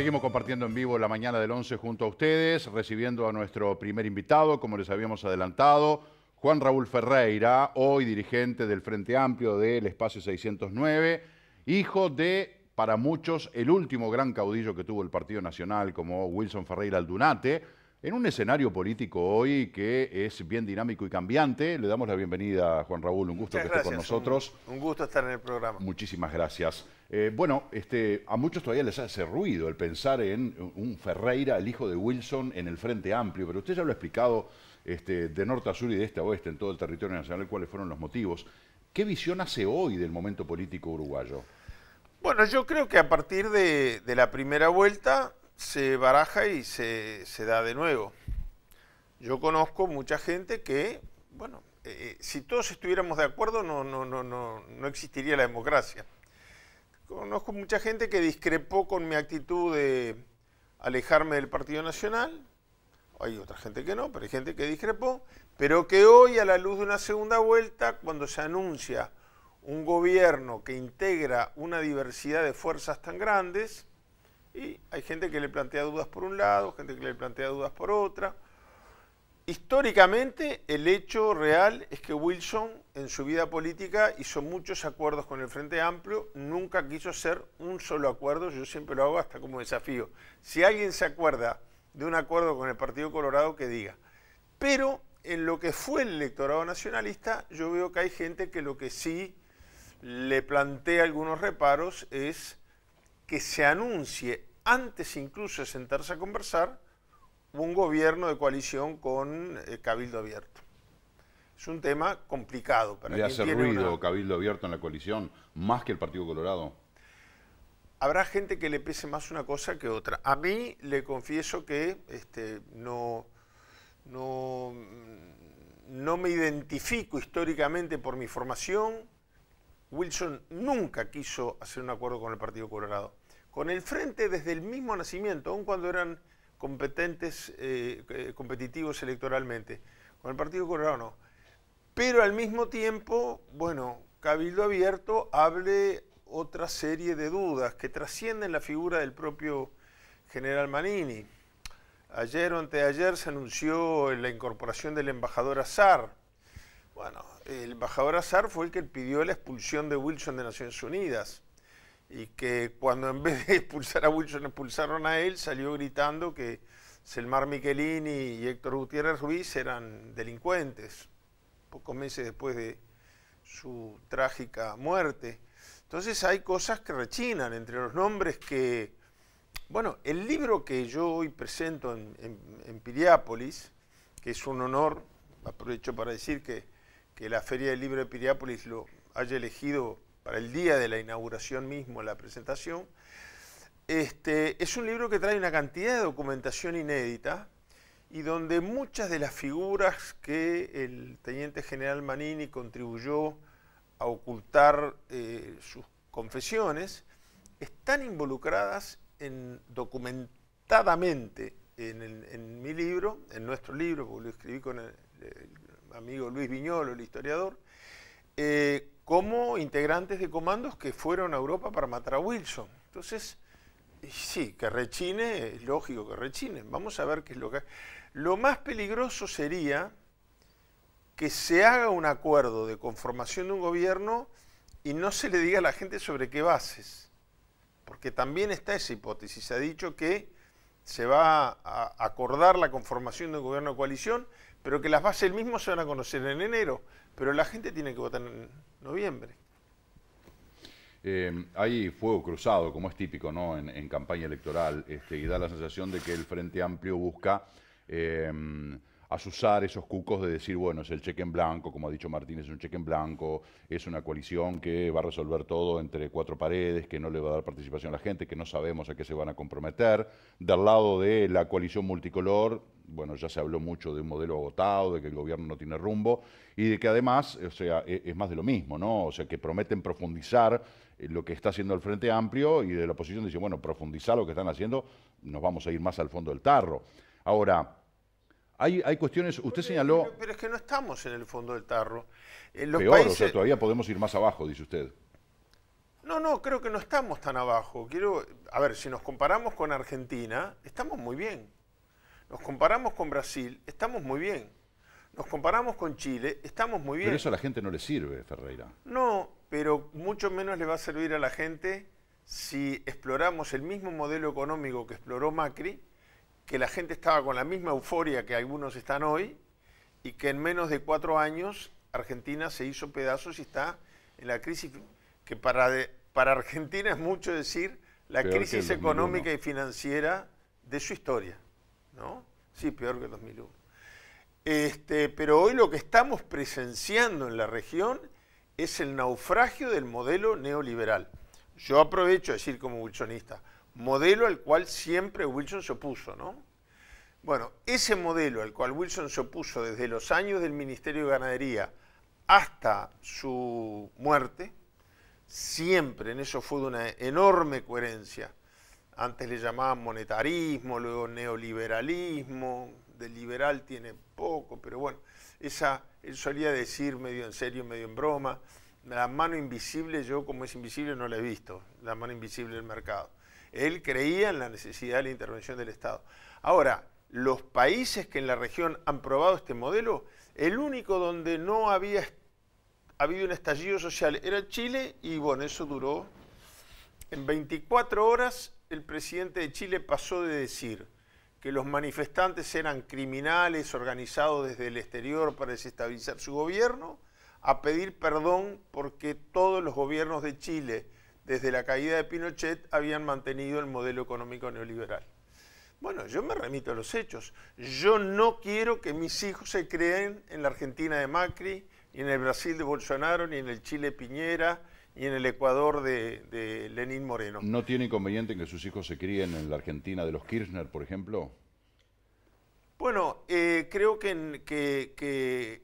Seguimos compartiendo en vivo la mañana del 11 junto a ustedes, recibiendo a nuestro primer invitado, como les habíamos adelantado, Juan Raúl Ferreira, hoy dirigente del Frente Amplio del Espacio 609, hijo de, para muchos, el último gran caudillo que tuvo el Partido Nacional, como Wilson Ferreira Aldunate, en un escenario político hoy que es bien dinámico y cambiante. Le damos la bienvenida a Juan Raúl, un gusto que esté con nosotros. un gusto estar en el programa. Muchísimas gracias. Eh, bueno, este, a muchos todavía les hace ruido el pensar en un Ferreira, el hijo de Wilson, en el Frente Amplio, pero usted ya lo ha explicado este, de norte a sur y de este a oeste en todo el territorio nacional cuáles fueron los motivos. ¿Qué visión hace hoy del momento político uruguayo? Bueno, yo creo que a partir de, la primera vuelta se baraja y se, da de nuevo. Yo conozco mucha gente que, bueno, eh, eh, si todos estuviéramos de acuerdo no existiría la democracia conozco mucha gente que discrepó con mi actitud de alejarme del Partido Nacional. Hay otra gente que no, pero hay gente que discrepó. Pero que hoy, a la luz de una segunda vuelta, cuando se anuncia un gobierno que integra una diversidad de fuerzas tan grandes, y hay gente que le plantea dudas por un lado, gente que le plantea dudas por otra. Históricamente, el hecho real es que Wilson, en su vida política, hizo muchos acuerdos con el Frente Amplio, nunca quiso hacer un solo acuerdo, yo siempre lo hago hasta como desafío. Si alguien se acuerda de un acuerdo con el Partido Colorado, que diga. Pero en lo que fue el electorado nacionalista, yo veo que hay gente que lo que sí le plantea algunos reparos es que se anuncie, antes incluso de sentarse a conversar, un gobierno de coalición con eh, Cabildo Abierto. Es un tema complicado. Para ¿Le hace ruido Cabildo Abierto en la coalición más que el Partido Colorado? Habrá gente que le pese más una cosa que otra. A mí le confieso que este, no, no, no me identifico históricamente por mi formación. Wilson nunca quiso hacer un acuerdo con el Partido Colorado. Con el Frente desde el mismo nacimiento, aun cuando eran competentes, eh, eh, competitivos electoralmente. Con el Partido Colorado no. Pero al mismo tiempo, bueno, Cabildo Abierto hable otra serie de dudas que trascienden la figura del propio general Manini. Ayer o anteayer se anunció la incorporación del embajador Azar. Bueno, el embajador Azar fue el que pidió la expulsión de Wilson de Naciones Unidas y que cuando en vez de expulsar a Wilson expulsaron a él, salió gritando que Selmar Michelini y Héctor Gutiérrez Ruiz eran delincuentes, pocos meses después de su trágica muerte. Entonces hay cosas que rechinan entre los nombres que... Bueno, el libro que yo hoy presento en, en, Piriápolis, que es un honor, aprovecho para decir que, que la Feria del Libro de Piriápolis lo haya elegido para el día de la inauguración mismo, la presentación. Este, es un libro que trae una cantidad de documentación inédita y donde muchas de las figuras que el teniente general Manini contribuyó a ocultar eh, sus confesiones están involucradas en, documentadamente en, mi libro, en nuestro libro, porque lo escribí con el amigo Luis Viñolo, el historiador, eh, como integrantes de comandos que fueron a Europa para matar a Wilson. Entonces, sí, que rechine, es lógico que rechine. Vamos a ver qué es lo que... Lo más peligroso sería que se haga un acuerdo de conformación de un gobierno y no se le diga a la gente sobre qué bases. Porque también está esa hipótesis. Se ha dicho que se va a acordar la conformación de un gobierno de coalición, pero que las bases del mismo se van a conocer en enero. Pero la gente tiene que votar en noviembre. Em, hay fuego cruzado, como es típico ¿no? en, campaña electoral, este, y da la sensación de que el Frente Amplio busca eh, a usar esos cucos de decir, bueno, es el cheque en blanco, como ha dicho Martínez, es un cheque en blanco, es una coalición que va a resolver todo entre cuatro paredes, que no le va a dar participación a la gente, que no sabemos a qué se van a comprometer. Del lado de la coalición multicolor, bueno, ya se habló mucho de un modelo agotado, de que el gobierno no tiene rumbo y de que además, o sea, e, es, más de lo mismo, ¿no? O sea, que prometen profundizar eh, lo que está haciendo el Frente Amplio y de la oposición dicen, bueno, profundizar lo que están haciendo, nos vamos a ir más al fondo del tarro. Ahora, hay, cuestiones, usted señaló... Pero, es que no estamos en el fondo del tarro. Eh, peor, o sea, todavía podemos ir más abajo, dice usted. No, no, creo que no estamos tan abajo. Quiero, a ver, si nos comparamos con Argentina, estamos muy bien. Nos comparamos con Brasil, estamos muy bien. Nos comparamos con Chile, estamos muy bien. Pero eso a la gente no le sirve, Ferreira. No, pero mucho menos le va a servir a la gente si exploramos el mismo modelo económico que exploró Macri que la gente estaba con la misma euforia que algunos están hoy y que en menos de cuatro años Argentina se hizo pedazos y está en la crisis que para, para Argentina es mucho decir la crisis económica y financiera de su historia. ¿no? Sí, peor que el 2001. Este, pero hoy lo que estamos presenciando en la región es el naufragio del modelo neoliberal. Yo aprovecho a decir como buchonista, modelo al cual siempre Wilson se opuso, ¿no? Bueno, ese modelo al cual Wilson se opuso desde los años del Ministerio de Ganadería hasta su muerte, siempre en eso fue de una enorme coherencia. Antes le llamaban monetarismo, luego neoliberalismo, del liberal tiene poco, pero bueno, esa, él solía decir medio en serio, medio en broma, la mano invisible, yo como es invisible no la he visto, la mano invisible del mercado. Él creía en la necesidad de la intervención del Estado. Ahora, los países que en la región han probado este modelo, el único donde no había habido un estallido social era Chile y bueno, eso duró. En 24 horas el presidente de Chile pasó de decir que los manifestantes eran criminales organizados desde el exterior para desestabilizar su gobierno, a pedir perdón porque todos los gobiernos de Chile desde la caída de Pinochet habían mantenido el modelo económico neoliberal. Bueno, yo me remito a los hechos. Yo no quiero que mis hijos se creen en la Argentina de Macri, ni en el Brasil de Bolsonaro, ni en el Chile de Piñera, ni en el Ecuador de, Lenín Moreno. ¿No tiene inconveniente que sus hijos se críen en la Argentina de los Kirchner, por ejemplo? Bueno, eh, creo que, que,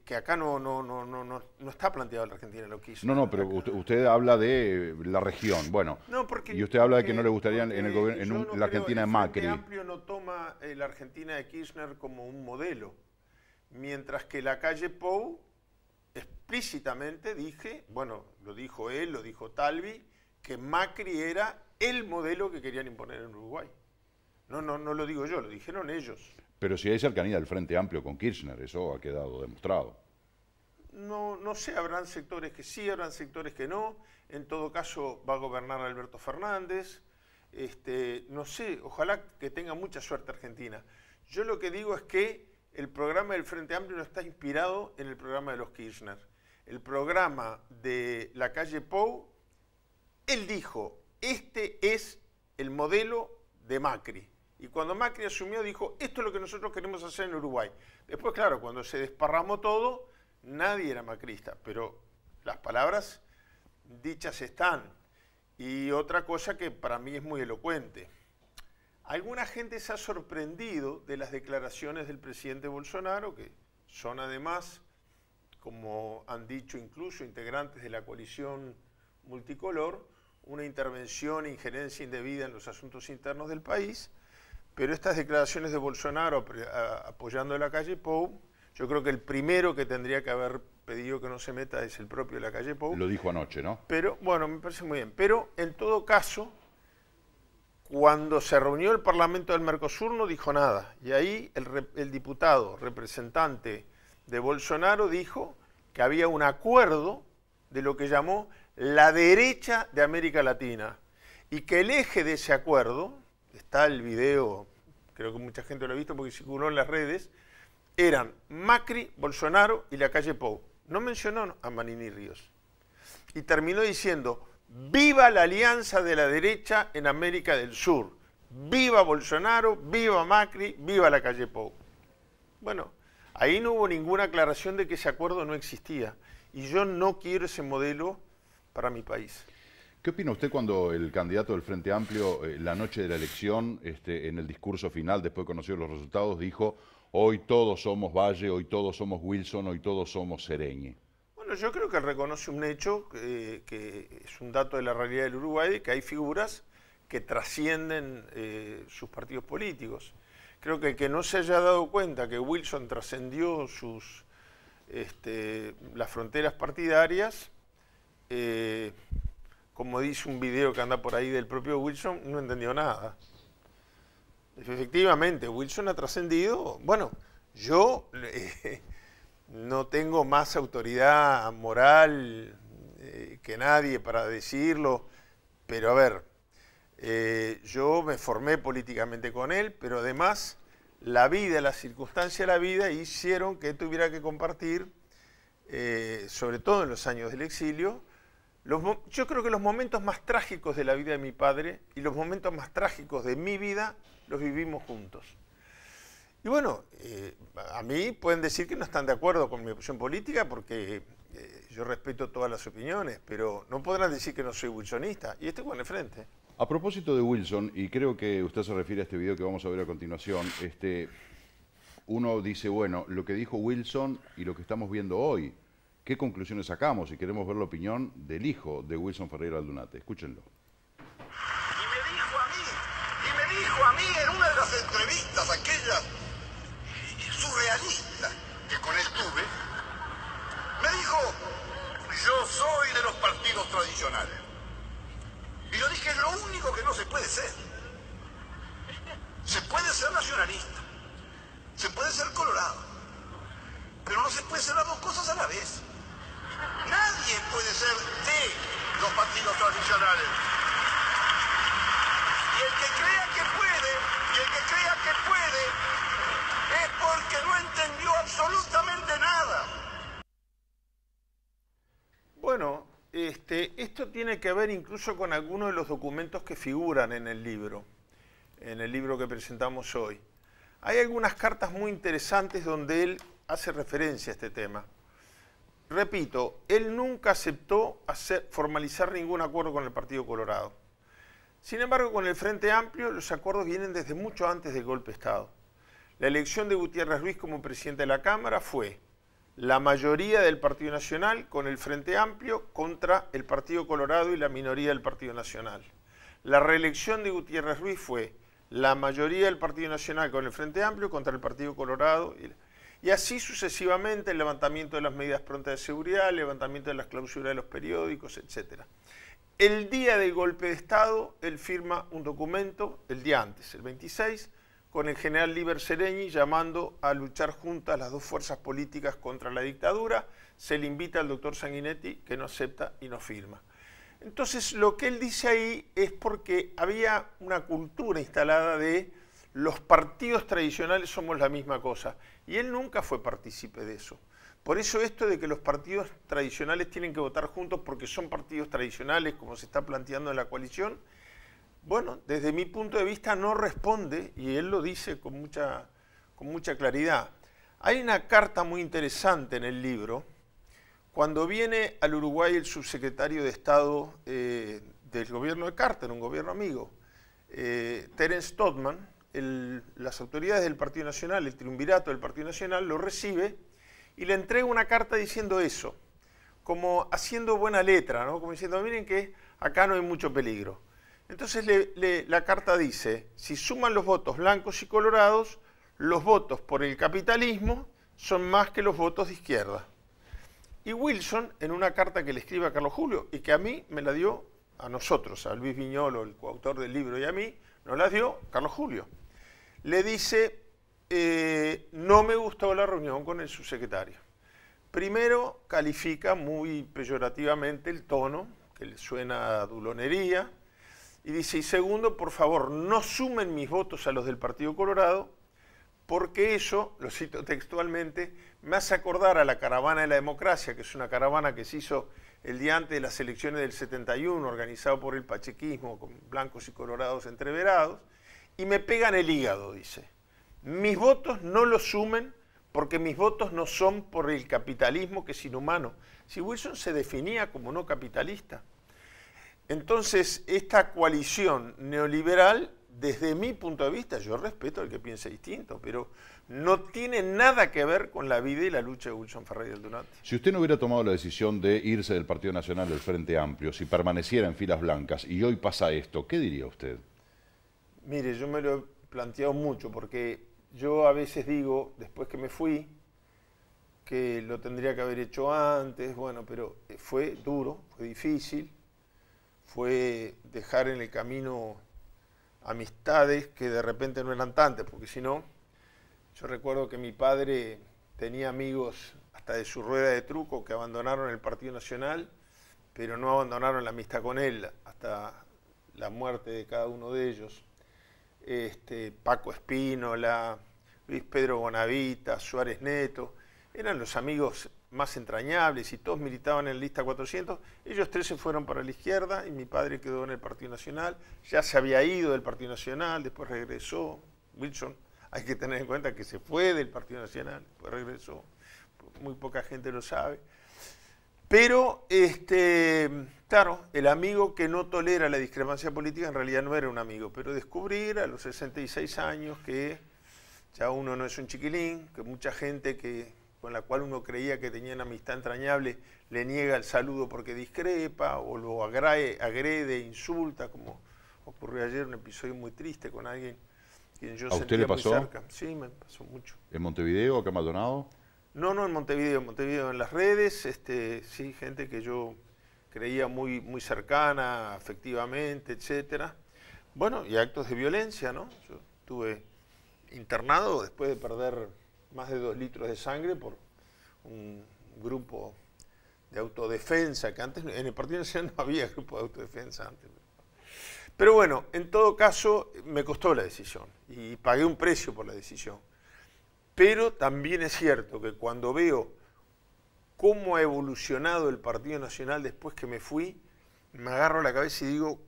que, acá no, no, no, no, no está planteado la Argentina lo que hizo. No, no, pero usted, habla de la región, bueno. y usted habla de que no le gustaría en, el en la Argentina de Macri. El amplio no toma la Argentina de Kirchner como un modelo, mientras que la calle Pou explícitamente dije, bueno, lo dijo él, lo dijo Talvi, que Macri era el modelo que querían imponer en Uruguay. No, no, no lo digo yo, lo dijeron ellos. Pero si hay cercanía del Frente Amplio con Kirchner, eso ha quedado demostrado. No, no sé, habrán sectores que sí, habrán sectores que no. En todo caso, va a gobernar Alberto Fernández. Este, no sé, ojalá que tenga mucha suerte Argentina. Yo lo que digo es que el programa del Frente Amplio no está inspirado en el programa de los Kirchner. El programa de la calle Pou, él dijo, este es el modelo de Macri. Y cuando Macri asumió dijo, esto es lo que nosotros queremos hacer en Uruguay. Después, claro, cuando se desparramó todo, nadie era macrista, pero las palabras dichas están. Y otra cosa que para mí es muy elocuente. Alguna gente se ha sorprendido de las declaraciones del presidente Bolsonaro, que son además, como han dicho incluso integrantes de la coalición multicolor, una intervención e injerencia indebida en los asuntos internos del país pero estas declaraciones de Bolsonaro apoyando la calle Pou, yo creo que el primero que tendría que haber pedido que no se meta es el propio de la calle Pou. Lo dijo anoche, ¿no? Pero, bueno, me parece muy bien. Pero, en todo caso, cuando se reunió el Parlamento del Mercosur no dijo nada. Y ahí el, el diputado representante de Bolsonaro dijo que había un acuerdo de lo que llamó la derecha de América Latina. Y que el eje de ese acuerdo está el video, creo que mucha gente lo ha visto porque circuló en las redes, eran Macri, Bolsonaro y la calle Pou. No mencionó a Manini Ríos. Y terminó diciendo, viva la alianza de la derecha en América del Sur. Viva Bolsonaro, viva Macri, viva la calle Pou. Bueno, ahí no hubo ninguna aclaración de que ese acuerdo no existía. Y yo no quiero ese modelo para mi país. ¿Qué opina usted cuando el candidato del Frente Amplio, eh, la noche de la elección, este, en el discurso final, después de conocer los resultados, dijo, hoy todos somos Valle, hoy todos somos Wilson, hoy todos somos Sereñe? Bueno, yo creo que reconoce un hecho eh, que es un dato de la realidad del Uruguay, que hay figuras que trascienden eh, sus partidos políticos. Creo que el que no se haya dado cuenta que Wilson trascendió sus este, las fronteras partidarias, como dice un video que anda por ahí del propio Wilson, no entendió nada. Efectivamente, Wilson ha trascendido. Bueno, yo eh, no tengo más autoridad moral eh, que nadie para decirlo, pero a ver, eh, yo me formé políticamente con él, pero además la vida, la circunstancia de la vida hicieron que tuviera que compartir, sobre todo en los años del exilio, yo creo que los momentos más trágicos de la vida de mi padre y los momentos más trágicos de mi vida los vivimos juntos. Y bueno, eh, a mí pueden decir que no están de acuerdo con mi opción política porque eh, yo respeto todas las opiniones, pero no podrán decir que no soy wilsonista. Y este con el frente. A propósito de Wilson, y creo que usted se refiere a este video que vamos a ver a continuación, este, uno dice, bueno, lo que dijo Wilson y lo que estamos viendo hoy, ¿Qué conclusiones sacamos? si queremos ver la opinión del hijo de Wilson Ferreira Aldunate. Escúchenlo. tiene que ver incluso con algunos de los documentos que figuran en el libro, en el libro que presentamos hoy. Hay algunas cartas muy interesantes donde él hace referencia a este tema. Repito, él nunca aceptó formalizar ningún acuerdo con el Partido Colorado. Sin embargo, con el Frente Amplio los acuerdos vienen desde mucho antes del golpe de Estado. La elección de Gutiérrez Ruiz como presidente de la Cámara fue la mayoría del Partido Nacional con el Frente Amplio contra el Partido Colorado y la minoría del Partido Nacional. La reelección de Gutiérrez Ruiz fue la mayoría del Partido Nacional con el Frente Amplio contra el Partido Colorado y, así sucesivamente el levantamiento de las medidas prontas de seguridad, el levantamiento de las clausuras de los periódicos, etc. El día del golpe de Estado, él firma un documento, el día antes, el 26, con el general Liber Sereni llamando a luchar juntas las dos fuerzas políticas contra la dictadura. Se le invita al doctor Sanguinetti que no acepta y no firma. Entonces lo que él dice ahí es porque había una cultura instalada de los partidos tradicionales somos la misma cosa. Y él nunca fue partícipe de eso. Por eso esto de que los partidos tradicionales tienen que votar juntos porque son partidos tradicionales, como se está planteando en la coalición, bueno, desde mi punto de vista no responde, y él lo dice con mucha, con mucha claridad. Hay una carta muy interesante en el libro. Cuando viene al Uruguay el subsecretario de Estado eh, del gobierno de Carter, un gobierno amigo, eh, Terence Todman, las autoridades del Partido Nacional, el triunvirato del Partido Nacional, lo recibe y le entrega una carta diciendo eso, como haciendo buena letra, ¿no? como diciendo, miren que acá no hay mucho peligro. Entonces la carta dice, si suman los votos blancos y colorados, los votos por el capitalismo son más que los votos de izquierda. Y Wilson, en una carta que le escribe a Carlos Julio y que a mí me la dio, a nosotros, a Luis Viñolo, el coautor del libro, y a mí, nos la dio Carlos Julio, le dice, eh, no me gustó la reunión con el subsecretario. Primero, califica muy peyorativamente el tono, que le suena a dulonería, y dice, y segundo, por favor, no sumen mis votos a los del Partido Colorado, porque eso, lo cito textualmente, me hace acordar a la Caravana de la Democracia, que es una caravana que se hizo el día antes de las elecciones del 71, organizado por el pachequismo, con blancos y colorados entreverados, y me pegan el hígado, dice. Mis votos no los sumen porque mis votos no son por el capitalismo que es inhumano. Si Wilson se definía como no capitalista. Entonces, esta coalición neoliberal, desde mi punto de vista, yo respeto al que piense distinto, pero no tiene nada que ver con la vida y la lucha de Wilson Ferreira del Durante. Si usted no hubiera tomado la decisión de irse del Partido Nacional del Frente Amplio, si permaneciera en filas blancas y hoy pasa esto, ¿qué diría usted? Mire, yo me lo he planteado mucho porque yo a veces digo, después que me fui, que lo tendría que haber hecho antes, bueno, pero fue duro, fue difícil, fue dejar en el camino amistades que de repente no eran tantas, porque si no, yo recuerdo que mi padre tenía amigos hasta de su rueda de truco que abandonaron el Partido Nacional, pero no abandonaron la amistad con él hasta la muerte de cada uno de ellos. Este, Paco Espínola, Luis Pedro Bonavita, Suárez Neto, eran los amigos más entrañables y todos militaban en lista 400, ellos tres se fueron para la izquierda y mi padre quedó en el Partido Nacional, ya se había ido del Partido Nacional, después regresó, Wilson, hay que tener en cuenta que se fue del Partido Nacional, después regresó, muy poca gente lo sabe. Pero, este, claro, el amigo que no tolera la discrepancia política en realidad no era un amigo, pero descubrir a los 66 años que ya uno no es un chiquilín, que mucha gente que con la cual uno creía que tenían amistad entrañable, le niega el saludo porque discrepa o lo agrede, insulta, como ocurrió ayer un episodio muy triste con alguien quien yo ¿A sentía usted le pasó? Muy Sí, me pasó mucho. ¿En Montevideo, acá Maldonado? No, no en Montevideo, en Montevideo, en las redes, este, sí, gente que yo creía muy, muy cercana, afectivamente, etcétera. Bueno, y actos de violencia, ¿no? Yo estuve internado después de perder más de dos litros de sangre por un grupo de autodefensa, que antes en el Partido Nacional no había grupo de autodefensa antes. Pero bueno, en todo caso me costó la decisión y pagué un precio por la decisión. Pero también es cierto que cuando veo cómo ha evolucionado el Partido Nacional después que me fui, me agarro la cabeza y digo,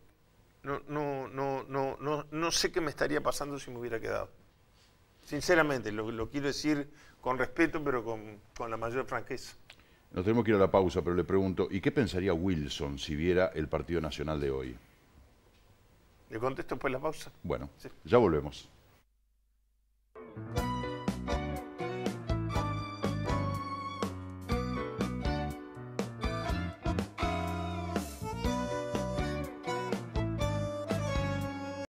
no, no, no, no, no, no sé qué me estaría pasando si me hubiera quedado sinceramente, lo, quiero decir con respeto, pero con, la mayor franqueza. Nos tenemos que ir a la pausa, pero le pregunto, ¿y qué pensaría Wilson si viera el Partido Nacional de hoy? Le contesto después la pausa. Bueno, ya volvemos.